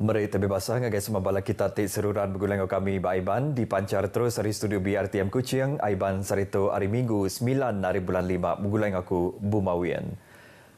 Meri tebi basah dengan gaya semua bala kita tek seruran begulang kami Baiban dipancar terus dari studio BRTM Kuching Aiban Sarito hari Minggu 9 hari bulan 5 begulang aku Bumawian.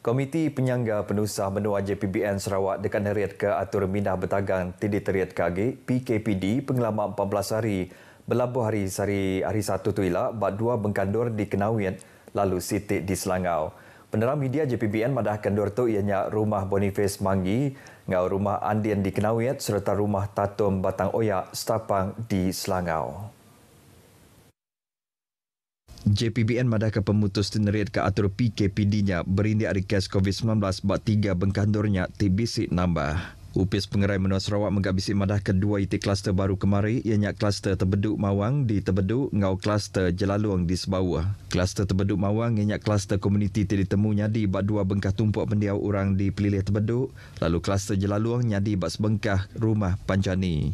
Komiti Penyangga Penusah Menua JPBN Sarawak dekat Neriat ke Atur Minah Betagang Tidik Teriat KG PKPD pengelama 14 hari berlabuh hari sari hari 1 tuila ila bat 2 bengkandor di Kenawian lalu sitik di Selangau. Penerang media JPBN madah kendur tu ianya rumah Boniface Mangi, ngau rumah Andian di Kenawiat serta rumah Tatum Batang Oyak Stapang di Selangau. JPBN madah ke pemutus tenerit ke atur PKPD-nya berindi ada kes COVID-19 bak tiga bengkandurnya TBC nambah. Upis Pengerai Menua Sarawak menghabisi madah kedua itik kluster baru kemari ianya kluster Tebeduk Mawang di Tebeduk ngau kluster Jelaluang di Sebawah. Kluster Tebeduk Mawang ianya kluster komuniti tidak temu nyadi bak dua bengkah tumpuk pendiau orang di Pelilih Tebeduk lalu kluster Jelaluang nyadi bak sebengkah rumah Panjani.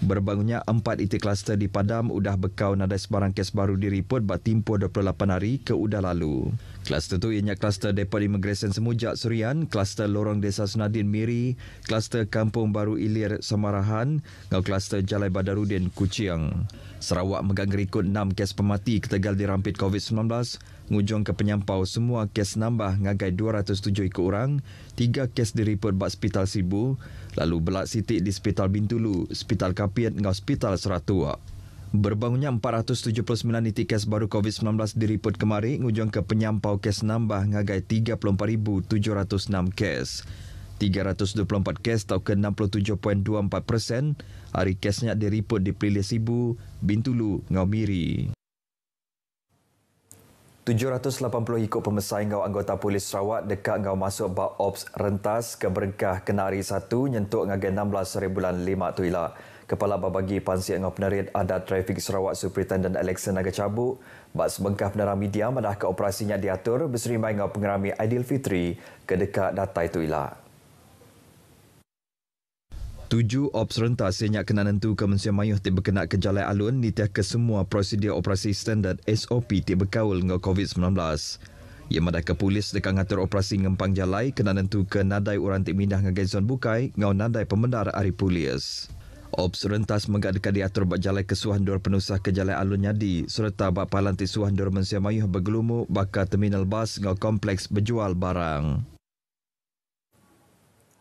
Berbangunnya empat IT kluster di Padam sudah bekau nada sebarang kes baru diriput bak timpo 28 hari ke udah lalu. Kluster tu ianya kluster Depot Immigration Semujak Surian, kluster Lorong Desa Senadin Miri, kluster Kampung Baru Ilir Samarahan, dan kluster Jalai Badarudin Kuciang. Sarawak megang rekod 6 kes pemati ketegal dirampit COVID-19, Ngujung ke penyampau semua kes nambah ngagai 207 ikut orang, tiga kes diriput bak Sipital Sibu, lalu belak sitik di Sipital Bintulu, Sipital kapit ngau Sipital Seratua. Berbangunnya 479 niti kes baru COVID-19 diriput kemari, ngujung ke penyampau kes nambah ngagai 34,706 kes. 324 kes atau ke 67.24 hari kesnya diriput di Pilih Sibu, Bintulu, Ngau Miri. 780 ikut pemesai ngau anggota polis Sarawak dekat ngau masuk bak ops rentas ke berengkah Kenari 1 nyentuk ngagai 16 bulan 5 tu ila. Kepala Babagi Pansi Engau Penerit ada trafik Sarawak Superintendent Alexander Naga Cabu. bak sebengkah penerang media madah ke operasinya diatur berserimai ngau pengerami Aidilfitri ke dekat datai tu ilah. Tujuh ops rentas yang nak kena nentu ke Mesir Mayuh tiap berkenak ke Jalai Alun di tiap ke semua prosedur operasi standard SOP tiap berkaul dengan COVID-19. Yang madah ke polis dekat ngatur operasi ngempang Jalai kena nentu ke nadai orang tiap mindah dengan Gazon Bukai dengan nadai pembenar hari polis. Ops rentas menggak dekat diatur bak Jalai Kesuhan Dur Penusah ke Jalai Alun Nyadi serta bak Palanti Suhan Dur Mesir Mayuh bergelumuk bakal terminal bas dengan kompleks berjual barang.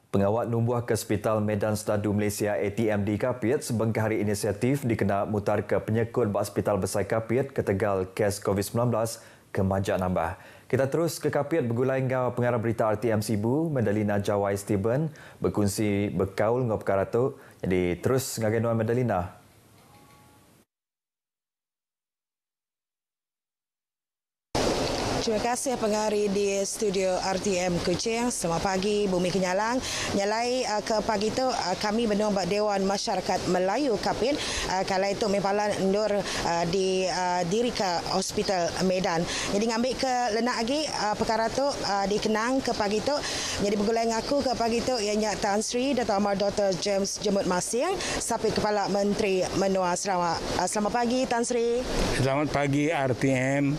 Pengawal Numbuh Kespital Medan Stadu Malaysia ATM di Kapit hari inisiatif dikenal mutar ke penyekut Bak Hospital Besar Kapit ke Tegal kes COVID-19 kemajak nambah. Kita terus ke Kapit bergulai dengan pengarah berita RTM Sibu, Medalina Jawai Steven berkunci bekaul dengan perkara itu. Jadi terus dengan Genuan Medalina. Terima kasih pengari di studio RTM Kuching. Selamat pagi, Bumi Kenyalang. Nyalai uh, ke pagi itu, uh, kami benar buat Dewan Masyarakat Melayu Kapin. Uh, kalau itu mempalan nur uh, di uh, diri ke Hospital Medan. Jadi ngambil ke lenak lagi perkara itu dikenang ke pagi itu. Jadi bergulai dengan aku ke pagi itu ianya Tan Sri, Dato' Amar Dr. James Jemut Masing, Sapi Kepala Menteri Menua Sarawak. selamat pagi Tan Sri. Selamat pagi RTM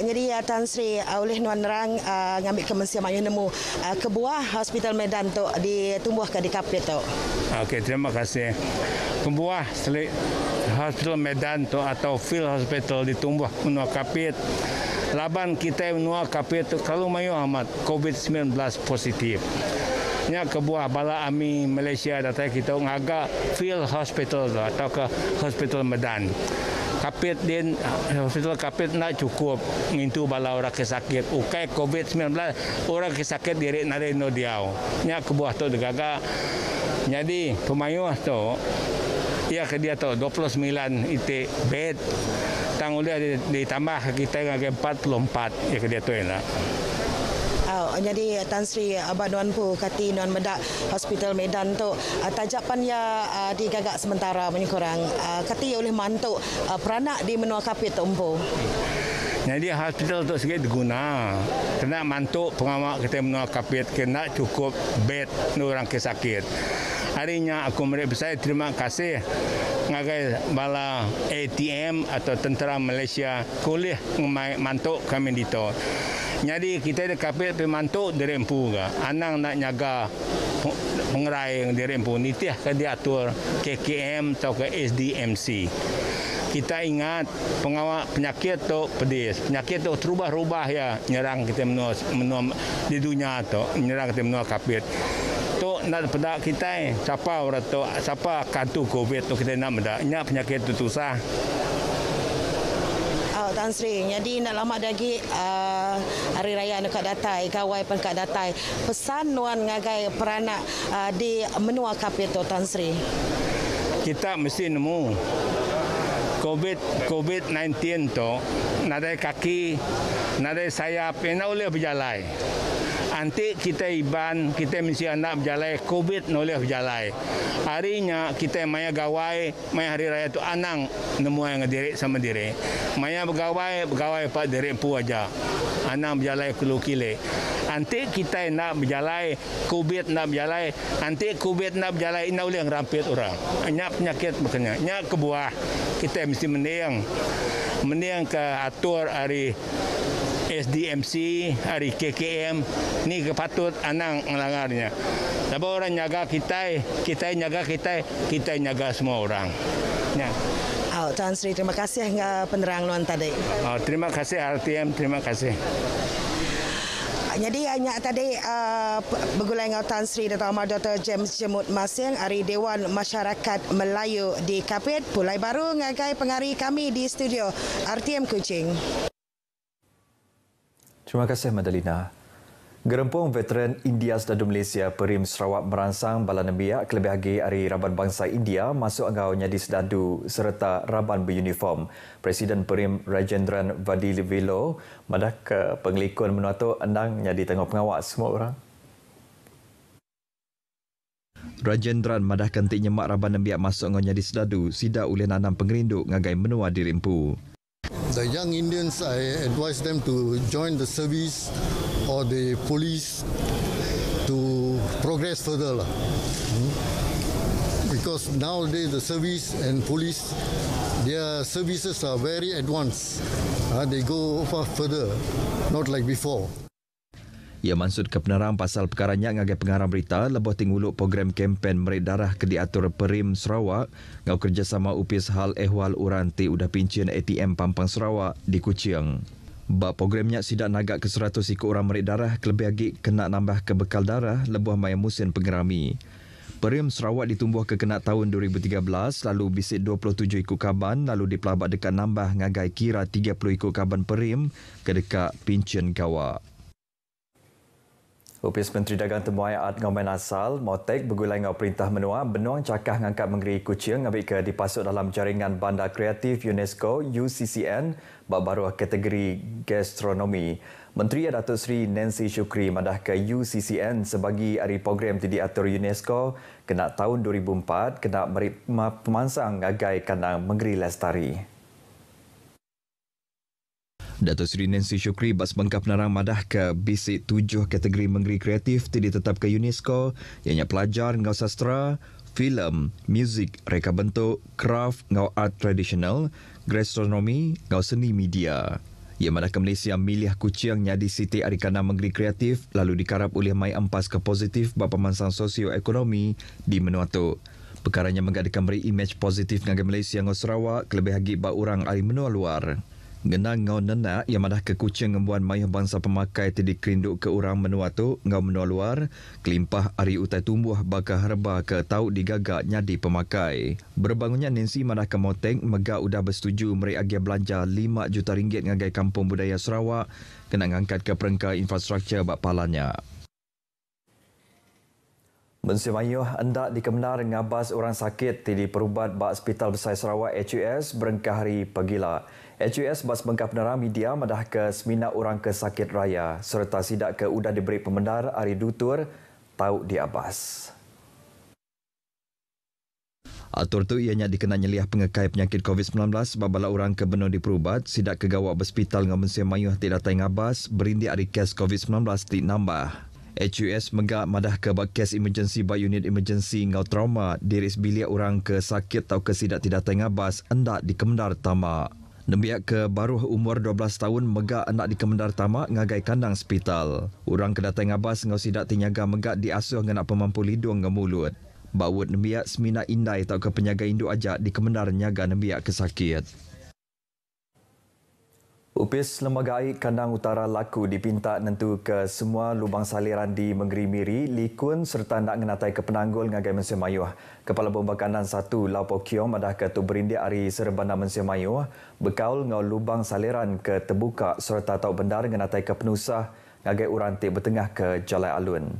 nyeri uh, Tan Sri uh, oleh Nuan Rang uh, ngambil ke Mesir Mayu Nemu uh, ke buah Hospital Medan tu ditumbuh ke di kapit tu. Okey, terima kasih. Kebuah selik Hospital Medan tu atau Phil Hospital ditumbuh menua kapit. Laban kita menua kapit tu kalau Mayu Ahmad COVID-19 positif. Nya kebuah bala ami Malaysia datang kita ngaga Phil Hospital tu atau ke Hospital Medan kapit din hospital kapit na cukup ngintu bala orang ke sakit ukai covid 19 orang ke sakit diri nare no diau nya kebuah tu degaga jadi pemayuh tu ia ke dia tu 29 ite bed tanggul dia ditambah kita ngage 44 ya ke dia tu enak Uh, jadi uh, Tan Sri Abang Nuan Pu Kati Nuan Medak Hospital Medan tu uh, tajapan ya uh, digagak sementara menyekurang uh, kati oleh mantu uh, peranak di menua kapit tu Mpu. Jadi hospital tu sikit guna. Kena mantuk pengawal kita menua kapit kena cukup bed orang ke sakit. Harinya aku merik saya terima kasih ngagai bala ATM atau tentera Malaysia kulih mantuk kami di tu. Jadi kita ada kapit pemantau di rempu Anak nak nyaga pengerai di rempu. Ini tiah ke diatur KKM atau ke SDMC. Kita ingat pengawal penyakit tu pedis. Penyakit tu terubah ubah ya. Nyerang kita menua, menua di dunia atau Nyerang kita menua kapit. Tu nak peda kita eh. Siapa orang tu? Siapa kartu COVID tu kita nak peda? Ini penyakit tu susah uh, Tan Sri. Jadi nak lama lagi uh, hari raya dekat Datai, gawai pun dekat Datai. Pesan nuan ngagai peranak uh, di menua kapi tu Tan Sri. Kita mesti nemu COVID COVID-19 tu nadai kaki, nadai sayap, enak boleh berjalan antik kita iban kita mesti anak berjalan covid nolih berjalan harinya kita maya gawai maya hari raya tu anang nemu yang diri sama diri maya pegawai pegawai pak diri pu aja anang berjalan kelu kile antik kita nak berjalan covid nak berjalan antik covid nak berjalan ina oleh yang rampit orang nyak penyakit makanya nyak kebuah kita mesti mendiang mendiang ke atur hari SDMC, hari KKM, ni kepatut anang ngelangarnya. Tapi orang nyaga kita, kita nyaga kita, kita nyaga semua orang. Ya. Oh, Tuan Sri, terima kasih enggak eh, penerang luan tadi. Oh, terima kasih RTM, terima kasih. Jadi hanya tadi uh, eh, begulai dengan Tuan Sri Dato' Amar Dr. James Jemut Masing dari Dewan Masyarakat Melayu di Kapit. Pulai baru ngagai pengari kami di studio RTM Kucing. Terima kasih Madalina. Gerempong veteran India Sedadu Malaysia Perim Sarawak merangsang Bala Nembiak kelebih lagi hari Raban Bangsa India masuk anggau di Sedadu serta Raban beruniform. Presiden Perim Rajendran Vadili Velo madah ke penglikun menuatu endang di Tengah Pengawas semua orang. Rajendran madah kentik nyemak Raban Nembiak masuk anggau di Sedadu sida ulian nanam pengerinduk ngagai menua di rimpu the young Indians, I advise them to join the service or the police to progress further lah. Hmm? Because nowadays the service and police, their services are very advanced. Uh, they go far further, not like before. Ia maksud kebenaran pasal perkara yang ngagai pengarah berita lebih tinguluk program kempen merek darah ke Perim Sarawak ngau kerjasama upis hal ehwal uranti udah pincin ATM Pampang Sarawak di Kuching. Bak programnya sidak nagak ke 100 ikut orang merek darah kelebih lagi kena nambah ke bekal darah lebih maya musim pengerami. Perim Sarawak ditumbuh ke kena tahun 2013 lalu bisik 27 ikut kaban lalu dipelabak dekat nambah ngagai kira 30 ikut kaban Perim ke dekat pincin gawak. Opis Menteri Dagang Temu Ayat Ngomen Asal, Motek bergulai dengan perintah menua, benuang cakah ngangkat mengeri kucing ambil ke dipasuk dalam jaringan bandar kreatif UNESCO UCCN buat baru kategori gastronomi. Menteri Datuk Seri Nancy Shukri madah ke UCCN sebagai hari program diatur UNESCO kena tahun 2004 kena merikma pemansang agai kandang mengeri lestari. Datuk Sri Nancy Shukri bas bengkap narang madah ke bisik tujuh kategori mengeri kreatif ti ditetap ke UNESCO, ianya pelajar ngau sastra, filem, muzik, reka bentuk, craft ngau art tradisional, gastronomi ngau seni media. Ia madah ke Malaysia milih kucing nyadi Siti Arikana mengeri Kreatif lalu dikarap oleh Mai Empas ke positif bapa mansang ekonomi di menua tu. Perkaranya menggadikan beri imej positif dengan Malaysia dan Sarawak kelebih lagi bahawa orang dari menua luar. Ngenang ngau nena, yang madah ke kucing ngembuan mayah bangsa pemakai tadi kerinduk ke orang menua tu ngau menua luar, kelimpah ari utai tumbuh baka herba ke tau digagak nyadi pemakai. Berbangunnya Nancy madah ke Moteng, mega udah bersetuju meri agia belanja 5 juta ringgit ngagai kampung budaya Sarawak kena ngangkat ke perengka infrastruktur bak palanya. Mensi Mayuh hendak dikemenar ngabas orang sakit tidi perubat bak Hospital Besar Sarawak HUS berengkah hari pagi lah. HUS Bas Bengkah Penerang Media Madah ke semina orang ke sakit raya serta sidak ke udah diberi pemendar Ari Dutur tahu di Abas. Atur tu ianya dikenal nyeliah pengekai penyakit COVID-19 sebab bala orang ke benar diperubat sidak ke gawak hospital dengan mesin mayuh tidak datang Abas berindi Ari kes COVID-19 di nambah. HUS menggak madah ke kes emergency by unit emergency ngau trauma diris bilia orang ke sakit atau ke sidak tidak tengah bas endak dikemendar tamak nembiak ke baruh umur 12 tahun megak anak di Kemendar Tamak ngagai kandang spital. Orang kedatang ngabas ngau sidak tinyaga megak di asuh ngena pemampu lidung ngemulut. mulut. Bawut nembiak semina indai tau ke penyaga induk ajak di Kemendar nyaga nembiak kesakit. Upis lembaga air kandang utara laku dipinta nentu ke semua lubang saliran di Menggeri Miri, Likun serta nak ngenatai ke Penanggul ngagai Mensi Mayuh. Kepala Bomba Kandan 1 Lau Kiong madah ke Tu Berindi Ari Serbanda Mensi Mayuh bekaul ngau lubang saliran ke terbuka serta tau bendar ngenatai ke Penusah ngagai urantik bertengah ke Jalai Alun.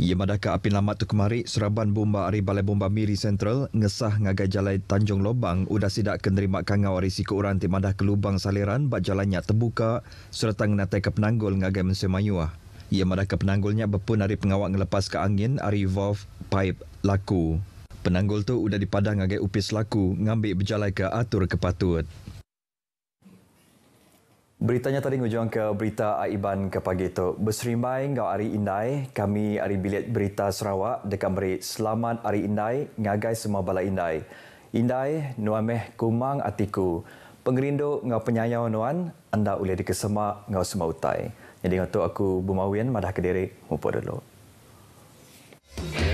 Ia madaka api lamat tu kemari seraban bomba ari balai bomba miri sentral ngesah ngagai jalan Tanjung Lobang udah sidak kenerima kangau risiko orang ti madah ke lubang saliran bat jalannya terbuka serta ngenatai ke penanggul ngagai mesin mayuah. Ia madah ke penanggulnya bepun ari pengawak ngelepas ke angin ari valve pipe laku. Penanggul tu udah dipadah ngagai upis laku ngambil berjalan ke atur kepatut. Beritanya tadi ngujuang ke berita Aiban ke pagi itu. Berserimai ngau hari indai, kami hari bilik berita Sarawak dekat beri selamat hari indai ngagai semua bala indai. Indai nuameh kumang atiku. Pengerindu ngau penyayau nuan, anda boleh dikesema ngau semua utai. Jadi ngau aku bumawian madah kediri, mumpul dulu. Okay.